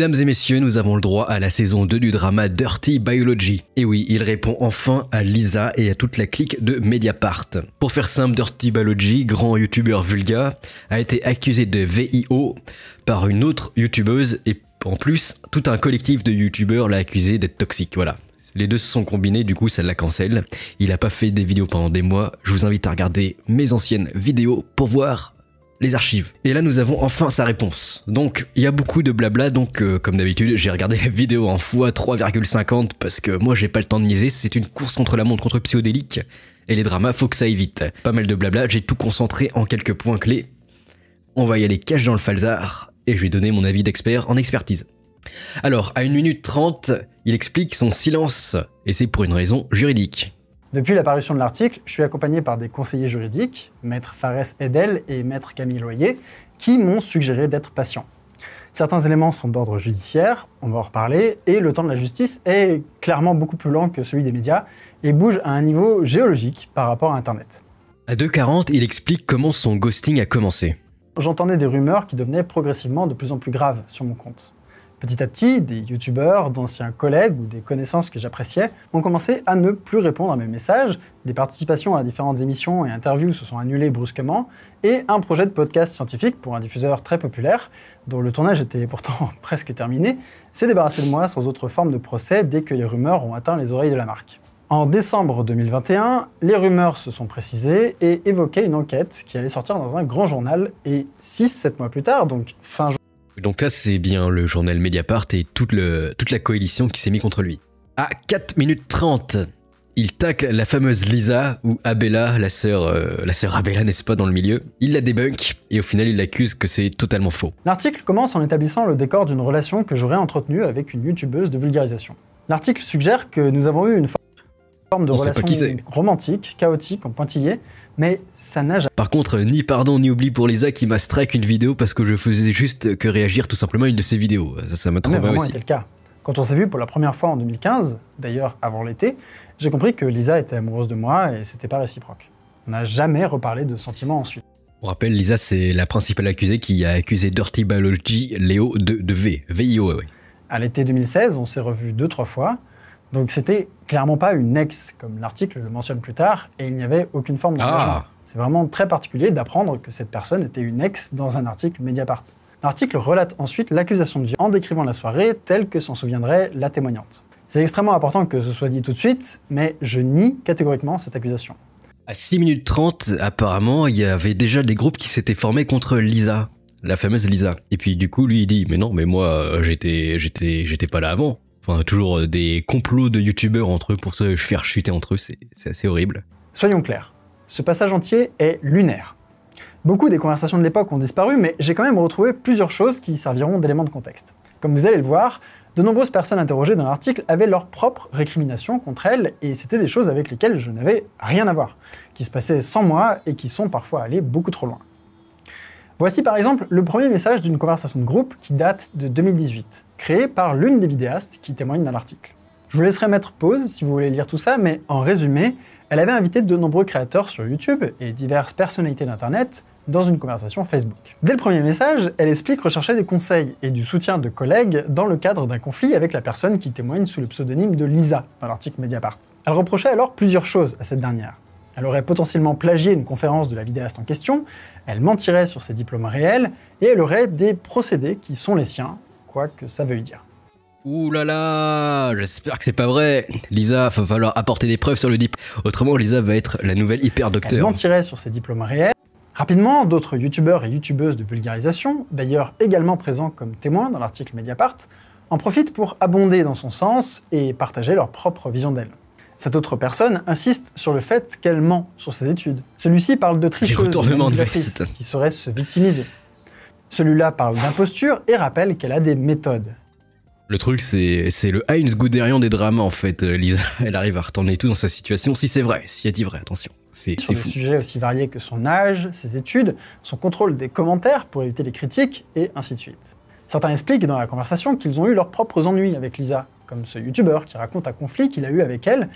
Mesdames et messieurs, nous avons le droit à la saison 2 du drama Dirty Biology. Et oui, il répond enfin à Lisa et à toute la clique de Mediapart. Pour faire simple, Dirty Biology, grand youtubeur vulga, a été accusé de VIO par une autre youtubeuse et en plus, tout un collectif de youtubeurs l'a accusé d'être toxique, voilà. Les deux se sont combinés, du coup ça la cancelle. Il a pas fait des vidéos pendant des mois, je vous invite à regarder mes anciennes vidéos pour voir les archives. Et là, nous avons enfin sa réponse. Donc, il y a beaucoup de blabla, donc euh, comme d'habitude, j'ai regardé la vidéo en fois 3,50 parce que moi, j'ai pas le temps de miser. c'est une course contre la montre contre psychodélique. Et les dramas, faut que ça aille vite. Pas mal de blabla, j'ai tout concentré en quelques points clés. On va y aller Cache dans le falzar et je vais donner mon avis d'expert en expertise. Alors, à 1 minute 30, il explique son silence, et c'est pour une raison juridique. Depuis l'apparition de l'article, je suis accompagné par des conseillers juridiques, maître Fares Edel et maître Camille Loyer, qui m'ont suggéré d'être patient. Certains éléments sont d'ordre judiciaire, on va en reparler, et le temps de la justice est clairement beaucoup plus lent que celui des médias et bouge à un niveau géologique par rapport à Internet. À 2.40, il explique comment son ghosting a commencé. J'entendais des rumeurs qui devenaient progressivement de plus en plus graves sur mon compte. Petit à petit, des youtubeurs, d'anciens collègues ou des connaissances que j'appréciais ont commencé à ne plus répondre à mes messages, des participations à différentes émissions et interviews se sont annulées brusquement, et un projet de podcast scientifique pour un diffuseur très populaire, dont le tournage était pourtant presque terminé, s'est débarrassé de moi sans autre forme de procès dès que les rumeurs ont atteint les oreilles de la marque. En décembre 2021, les rumeurs se sont précisées et évoquaient une enquête qui allait sortir dans un grand journal. Et 6-7 mois plus tard, donc fin donc là, c'est bien le journal Mediapart et toute, le, toute la coalition qui s'est mise contre lui. À 4 minutes 30, il tacle la fameuse Lisa, ou Abella, la sœur, euh, la Abella, n'est-ce pas, dans le milieu. Il la débunk, et au final, il l'accuse que c'est totalement faux. L'article commence en établissant le décor d'une relation que j'aurais entretenue avec une youtubeuse de vulgarisation. L'article suggère que nous avons eu une forme de relation romantique, chaotique, en pointillé, mais ça n'a Par contre, ni pardon ni oubli pour Lisa qui m'a strike une vidéo parce que je faisais juste que réagir tout simplement une de ses vidéos. Ça, ça ah, m'a trop aussi. c'était le cas. Quand on s'est vu pour la première fois en 2015, d'ailleurs avant l'été, j'ai compris que Lisa était amoureuse de moi et c'était pas réciproque. On n'a jamais reparlé de sentiments ensuite. On rappelle, Lisa, c'est la principale accusée qui a accusé Dirty Biology Léo de, de V, VIO, oui. À l'été 2016, on s'est revus deux, trois fois. Donc c'était clairement pas une ex, comme l'article le mentionne plus tard, et il n'y avait aucune forme de Ah. C'est vraiment très particulier d'apprendre que cette personne était une ex dans un article Mediapart. L'article relate ensuite l'accusation de viol en décrivant la soirée telle que s'en souviendrait la témoignante. C'est extrêmement important que ce soit dit tout de suite, mais je nie catégoriquement cette accusation. À 6 minutes 30, apparemment, il y avait déjà des groupes qui s'étaient formés contre Lisa, la fameuse Lisa. Et puis du coup, lui, il dit "Mais non, mais moi euh, j'étais pas là avant." Enfin, toujours euh, des complots de youtubeurs entre eux pour se faire chuter entre eux, c'est assez horrible. Soyons clairs, ce passage entier est lunaire. Beaucoup des conversations de l'époque ont disparu, mais j'ai quand même retrouvé plusieurs choses qui serviront d'éléments de contexte. Comme vous allez le voir, de nombreuses personnes interrogées dans l'article avaient leurs propres récriminations contre elles, et c'était des choses avec lesquelles je n'avais rien à voir, qui se passaient sans moi et qui sont parfois allées beaucoup trop loin. Voici par exemple le premier message d'une conversation de groupe qui date de 2018, créée par l'une des vidéastes qui témoigne dans l'article. Je vous laisserai mettre pause si vous voulez lire tout ça, mais en résumé, elle avait invité de nombreux créateurs sur YouTube et diverses personnalités d'Internet dans une conversation Facebook. Dès le premier message, elle explique rechercher des conseils et du soutien de collègues dans le cadre d'un conflit avec la personne qui témoigne sous le pseudonyme de Lisa dans l'article Mediapart. Elle reprochait alors plusieurs choses à cette dernière. Elle aurait potentiellement plagié une conférence de la vidéaste en question, elle mentirait sur ses diplômes réels, et elle aurait des procédés qui sont les siens, quoi que ça veuille dire. Ouh là là, j'espère que c'est pas vrai. Lisa, va falloir apporter des preuves sur le diplôme, Autrement, Lisa va être la nouvelle hyper docteur. Elle mentirait sur ses diplômes réels. Rapidement, d'autres youtubeurs et youtubeuses de vulgarisation, d'ailleurs également présents comme témoins dans l'article Mediapart, en profitent pour abonder dans son sens et partager leur propre vision d'elle. Cette autre personne insiste sur le fait qu'elle ment sur ses études. Celui-ci parle de tricheuse de qui saurait se victimiser. Celui-là parle d'imposture et rappelle qu'elle a des méthodes. Le truc, c'est le Heinz Guderian des drames, en fait. Euh, Lisa, elle arrive à retourner tout dans sa situation, si c'est vrai, si elle dit vrai, attention. C'est fou. Sur sujets aussi variés que son âge, ses études, son contrôle des commentaires pour éviter les critiques, et ainsi de suite. Certains expliquent dans la conversation qu'ils ont eu leurs propres ennuis avec Lisa, comme ce youtubeur qui raconte un conflit qu'il a eu avec elle,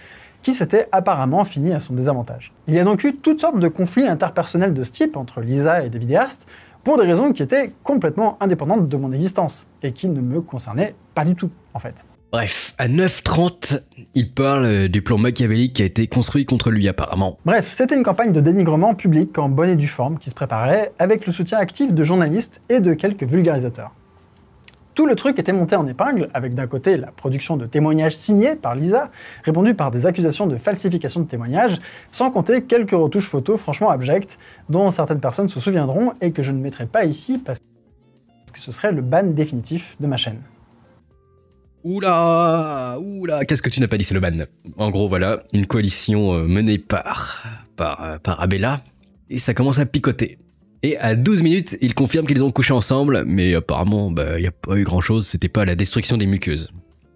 qui s'était apparemment fini à son désavantage. Il y a donc eu toutes sortes de conflits interpersonnels de ce type entre Lisa et des vidéastes, pour des raisons qui étaient complètement indépendantes de mon existence, et qui ne me concernaient pas du tout, en fait. Bref, à 9h30, il parle euh, du plan machiavélique qui a été construit contre lui apparemment. Bref, c'était une campagne de dénigrement public en bonne et due forme qui se préparait avec le soutien actif de journalistes et de quelques vulgarisateurs. Tout le truc était monté en épingle, avec d'un côté la production de témoignages signés par Lisa, répondu par des accusations de falsification de témoignages, sans compter quelques retouches photos franchement abjectes, dont certaines personnes se souviendront et que je ne mettrai pas ici parce que ce serait le ban définitif de ma chaîne. Oula, oula, qu'est-ce que tu n'as pas dit, c'est le ban. En gros, voilà, une coalition euh, menée par, par, euh, par Abella, et ça commence à picoter. Et à 12 minutes, ils confirment qu'ils ont couché ensemble, mais apparemment, bah, il n'y a pas eu grand chose, c'était pas la destruction des muqueuses.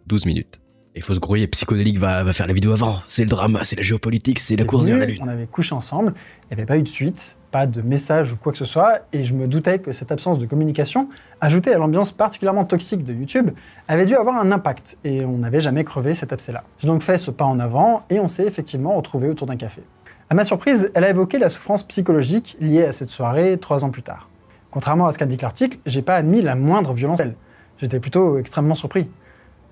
12 minutes. Il faut se grouiller, Psychodélique va, faire la vidéo avant. C'est le drama, c'est la géopolitique, c'est la course vers la lune. On avait couché ensemble, il n'y avait pas eu de suite, pas de message ou quoi que ce soit, et je me doutais que cette absence de communication, ajoutée à l'ambiance particulièrement toxique de YouTube, avait dû avoir un impact, et on n'avait jamais crevé cet abcès-là. J'ai donc fait ce pas en avant, et on s'est effectivement retrouvé autour d'un café. À ma surprise, elle a évoqué la souffrance psychologique liée à cette soirée trois ans plus tard. Contrairement à ce qu'a dit l'article, j'ai pas admis la moindre violence. J'étais plutôt extrêmement surpris.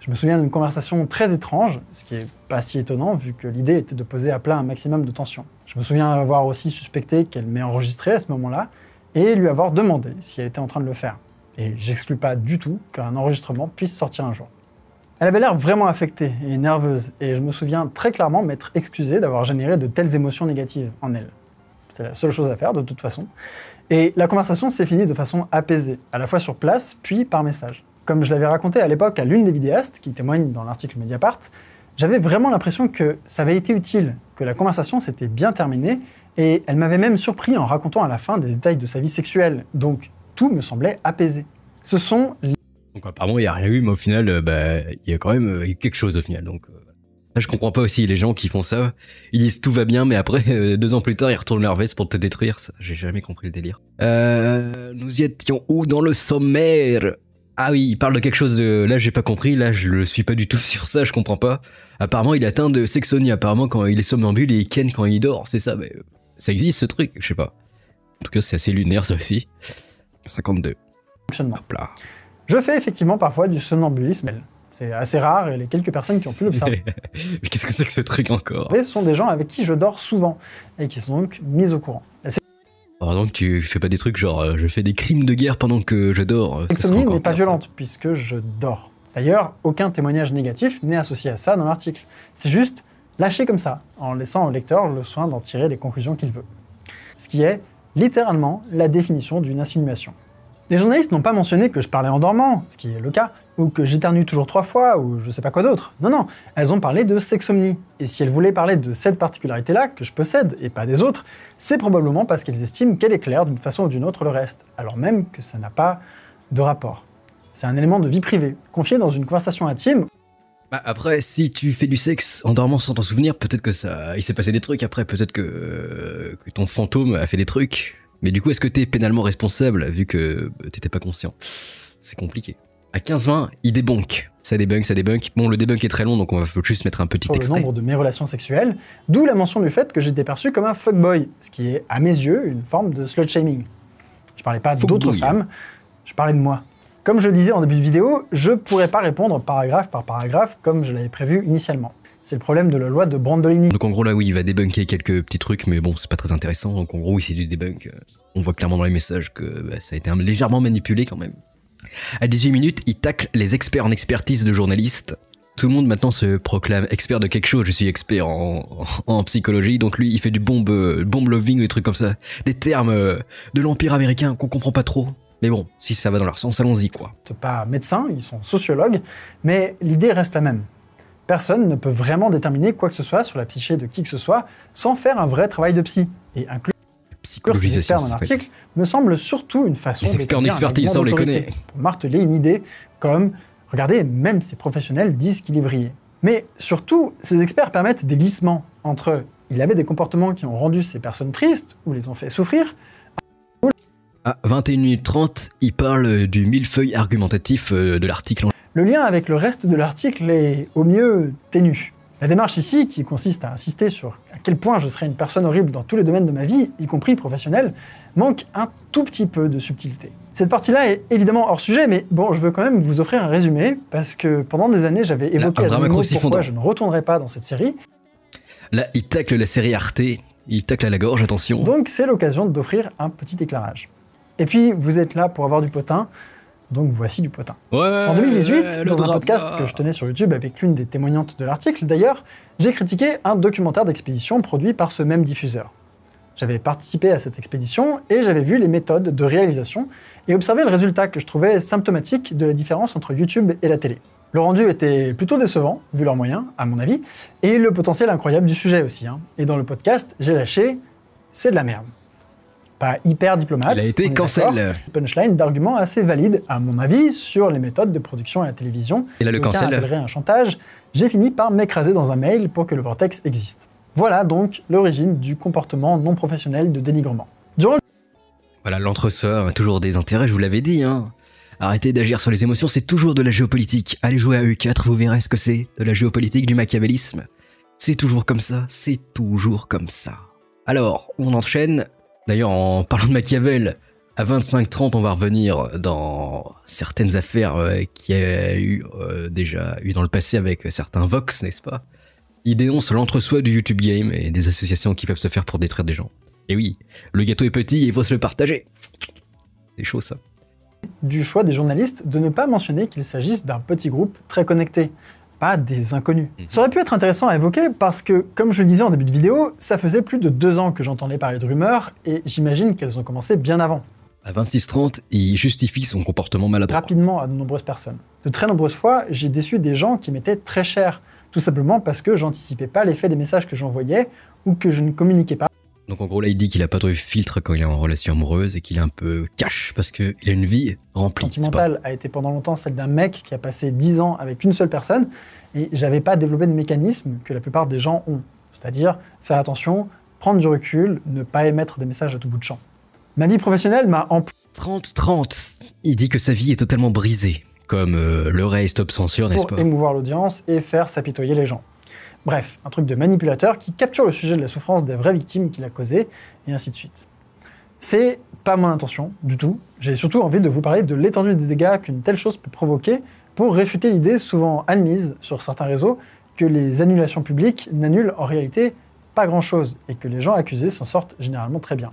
Je me souviens d'une conversation très étrange, ce qui est pas si étonnant vu que l'idée était de poser à plat un maximum de tension. Je me souviens avoir aussi suspecté qu'elle m'ait enregistré à ce moment-là et lui avoir demandé si elle était en train de le faire. Et j'exclus pas du tout qu'un enregistrement puisse sortir un jour. Elle avait l'air vraiment affectée et nerveuse, et je me souviens très clairement m'être excusé d'avoir généré de telles émotions négatives en elle. C'était la seule chose à faire de toute façon. Et la conversation s'est finie de façon apaisée, à la fois sur place, puis par message. Comme je l'avais raconté à l'époque à l'une des vidéastes, qui témoigne dans l'article Mediapart, j'avais vraiment l'impression que ça avait été utile, que la conversation s'était bien terminée, et elle m'avait même surpris en racontant à la fin des détails de sa vie sexuelle, donc tout me semblait apaisé. Ce sont les donc apparemment, il n'y a rien eu, mais au final, euh, bah, il y a quand même euh, quelque chose au final. Donc euh, je comprends pas aussi les gens qui font ça. Ils disent tout va bien, mais après, deux ans plus tard, ils retournent leur pour te détruire. j'ai jamais compris le délire. nous y étions où dans le sommaire ah oui, il parle de quelque chose de. Là, j'ai pas compris. Là, je le suis pas du tout sur ça. Je comprends pas. Apparemment, il atteint de sexonie. Apparemment, quand il est somnambule et il ken quand il dort. C'est ça. Mais ça existe ce truc. Je sais pas. En tout cas, c'est assez lunaire ça aussi. 52. Hop là. Je fais effectivement parfois du somnambulisme. C'est assez rare et les quelques personnes qui ont pu l'observer. Mais qu'est-ce que c'est que ce truc encore Ce sont des gens avec qui je dors souvent et qui sont donc mis au courant. Par donc tu fais pas des trucs genre euh, je fais des crimes de guerre pendant que je dors. L'insomnie euh, n'est pas violente puisque je dors. D'ailleurs, aucun témoignage négatif n'est associé à ça dans l'article. C'est juste lâché comme ça, en laissant au lecteur le soin d'en tirer les conclusions qu'il veut. Ce qui est littéralement la définition d'une insinuation. Les journalistes n'ont pas mentionné que je parlais en dormant, ce qui est le cas, ou que j'éternue toujours trois fois, ou je sais pas quoi d'autre. Non, non, elles ont parlé de sexomnie. Et si elles voulaient parler de cette particularité-là, que je possède, et pas des autres, c'est probablement parce qu'elles estiment qu'elle éclaire d'une façon ou d'une autre le reste, alors même que ça n'a pas de rapport. C'est un élément de vie privée, confié dans une conversation intime. Bah après, si tu fais du sexe en dormant sans t'en souvenir, peut-être que ça, il s'est passé des trucs après, peut-être que euh, ton fantôme a fait des trucs. Mais du coup, est-ce que t'es pénalement responsable vu que t'étais pas conscient C'est compliqué. À 15-20, il débunk. Ça débunk, ça débunk. Bon, le débunk est très long, donc on va juste mettre un petit Pour extrait. nombre de mes relations sexuelles, d'où la mention du fait que j'étais perçu comme un fuckboy, ce qui est, à mes yeux, une forme de slut-shaming. Je parlais pas d'autres femmes, je parlais de moi. Comme je le disais en début de vidéo, je pourrais pas répondre paragraphe par paragraphe comme je l'avais prévu initialement. C'est le problème de la loi de Brandolini. Donc en gros là oui, il va débunker quelques petits trucs, mais bon, c'est pas très intéressant. Donc en gros, ici du debunk, on voit clairement dans les messages que bah, ça a été légèrement manipulé quand même. À 18 minutes, il tacle les experts en expertise de journalistes. Tout le monde maintenant se proclame expert de quelque chose. Je suis expert en, psychologie, donc lui, il fait du bombe, bombe loving, des trucs comme ça, des termes euh, de l'empire américain qu'on comprend pas trop. Mais bon, si ça va dans leur sens, allons-y quoi. Pas médecins, ils sont sociologues, mais l'idée reste la même. Personne ne peut vraiment déterminer quoi que ce soit sur la psyché de qui que ce soit sans faire un vrai travail de psy. Et inclure ces experts dans l'article me semble surtout une façon de marteler une idée comme regardez, même ces professionnels disent qu'il est Mais surtout, ces experts permettent des glissements entre il avait des comportements qui ont rendu ces personnes tristes ou les ont fait souffrir. À 21 minutes 30, il parle du millefeuille argumentatif euh, de l'article en le lien avec le reste de l'article est au mieux ténu. La démarche ici, qui consiste à insister sur à quel point je serais une personne horrible dans tous les domaines de ma vie, y compris professionnelle, manque un tout petit peu de subtilité. Cette partie-là est évidemment hors sujet, mais bon, je veux quand même vous offrir un résumé, parce que pendant des années, j'avais évoqué Là, pourquoi je ne retournerai pas dans cette série. Là, il tacle la série Arte, il tacle à la gorge, attention. Donc c'est l'occasion d'offrir un petit éclairage. Et puis, vous êtes là pour avoir du potin, donc voici du potin. en 2018, dans un podcast que je tenais sur YouTube avec l'une des témoignantes de l'article d'ailleurs, j'ai critiqué un documentaire d'expédition produit par ce même diffuseur. J'avais participé à cette expédition et j'avais vu les méthodes de réalisation et observé le résultat que je trouvais symptomatique de la différence entre YouTube et la télé. Le rendu était plutôt décevant, vu leurs moyens, à mon avis, et le potentiel incroyable du sujet aussi. Hein. Et dans le podcast, j'ai lâché, c'est de la merde pas hyper diplomate. Il a été cancel. Punchline d'arguments assez valides, à mon avis, sur les méthodes de production à la télévision. Et là, le cancel. un chantage. J'ai fini par m'écraser dans un mail pour que le vortex existe. Voilà donc l'origine du comportement non professionnel de dénigrement. Durant... Voilà, lentre a toujours des intérêts, je vous l'avais dit, hein. Arrêtez d'agir sur les émotions, c'est toujours de la géopolitique. Allez jouer à E4, vous verrez ce que c'est. De la géopolitique, du machiavélisme. C'est toujours comme ça, c'est toujours comme ça. Alors, on enchaîne D'ailleurs, en parlant de Machiavel, à 25-30, on va revenir dans certaines affaires euh, qu'il y a eu euh, déjà eu dans le passé avec euh, certains Vox, n'est-ce pas Il dénonce l'entre-soi du YouTube game et des associations qui peuvent se faire pour détruire des gens. Et oui, le gâteau est petit et il faut se le partager. C'est chaud ça. Du choix des journalistes de ne pas mentionner qu'il s'agisse d'un petit groupe très connecté pas des inconnus. Mhm. Ça aurait pu être intéressant à évoquer parce que, comme je le disais en début de vidéo, ça faisait plus de deux ans que j'entendais parler de rumeurs et j'imagine qu'elles ont commencé bien avant. À 26-30, il justifie son comportement maladroit. Rapidement à de nombreuses personnes. De très nombreuses fois, j'ai déçu des gens qui m'étaient très chers, tout simplement parce que j'anticipais pas l'effet des messages que j'envoyais ou que je ne communiquais pas donc en gros là il dit qu'il a pas trop de filtre quand il est en relation amoureuse et qu'il est un peu cash parce qu'il a une vie remplie. Sentimentale a été pendant longtemps celle d'un mec qui a passé 10 ans avec une seule personne et j'avais pas développé de mécanisme que la plupart des gens ont. C'est-à-dire faire attention, prendre du recul, ne pas émettre des messages à tout bout de champ. Ma vie professionnelle m'a en 30-30, il dit que sa vie est totalement brisée, comme euh, le reste Stop Censure, n'est-ce pas Pour émouvoir l'audience et faire s'apitoyer les gens. Bref, un truc de manipulateur qui capture le sujet de la souffrance des vraies victimes qu'il a causées, et ainsi de suite. C'est pas mon intention, du tout. J'ai surtout envie de vous parler de l'étendue des dégâts qu'une telle chose peut provoquer pour réfuter l'idée souvent admise sur certains réseaux que les annulations publiques n'annulent en réalité pas grand-chose et que les gens accusés s'en sortent généralement très bien.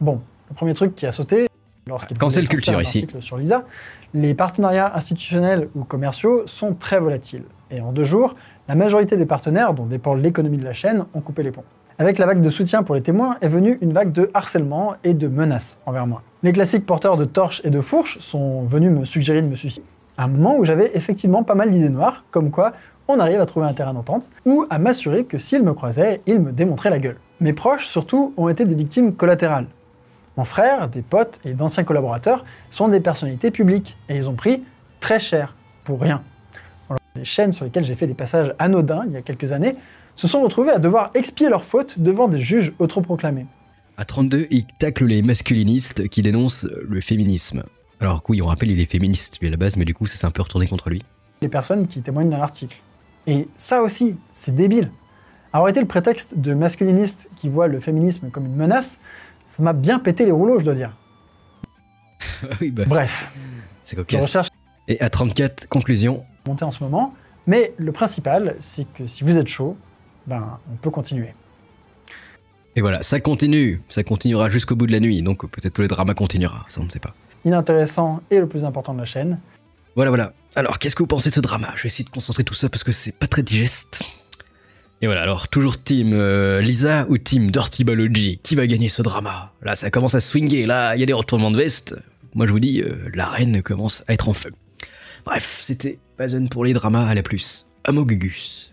Bon, le premier truc qui a sauté, c'est le culture ici. les partenariats institutionnels ou commerciaux sont très volatiles. Et en deux jours, la majorité des partenaires, dont dépend l'économie de la chaîne, ont coupé les ponts. Avec la vague de soutien pour les témoins est venue une vague de harcèlement et de menaces envers moi. Les classiques porteurs de torches et de fourches sont venus me suggérer de me suicider. un moment où j'avais effectivement pas mal d'idées noires, comme quoi on arrive à trouver un terrain d'entente, ou à m'assurer que s'ils me croisaient, ils me démontraient la gueule. Mes proches, surtout, ont été des victimes collatérales, mon frère, des potes et d'anciens collaborateurs sont des personnalités publiques et ils ont pris très cher pour rien. les chaînes sur lesquelles j'ai fait des passages anodins il y a quelques années se sont retrouvées à devoir expier leurs fautes devant des juges autoproclamés. À 32, il tacle les masculinistes qui dénoncent le féminisme. Alors oui, on rappelle, il est féministe lui à la base, mais du coup, ça s'est un peu retourné contre lui. Les personnes qui témoignent dans l'article. Et ça aussi, c'est débile. Avoir été le prétexte de masculinistes qui voient le féminisme comme une menace, ça m'a bien pété les rouleaux, je dois dire. Ah bah. Bref. C'est cocasse. Et à 34, conclusion. Monter en ce moment. Mais le principal, c'est que si vous êtes chaud, ben, on peut continuer. Et voilà, ça continue. Ça continuera jusqu'au bout de la nuit. Donc peut-être que le drama continuera. Ça, on ne sait pas. Inintéressant et le plus important de la chaîne. Voilà, voilà. Alors, qu'est-ce que vous pensez de ce drama Je vais essayer de concentrer tout ça parce que c'est pas très digeste. Et voilà, alors toujours team euh, Lisa ou team Dirty Biology Qui va gagner ce drama Là, ça commence à swinguer, là, il y a des retournements de veste. Moi, je vous dis, euh, la reine commence à être en feu. Bref, c'était Bazen pour les dramas à la plus. gugus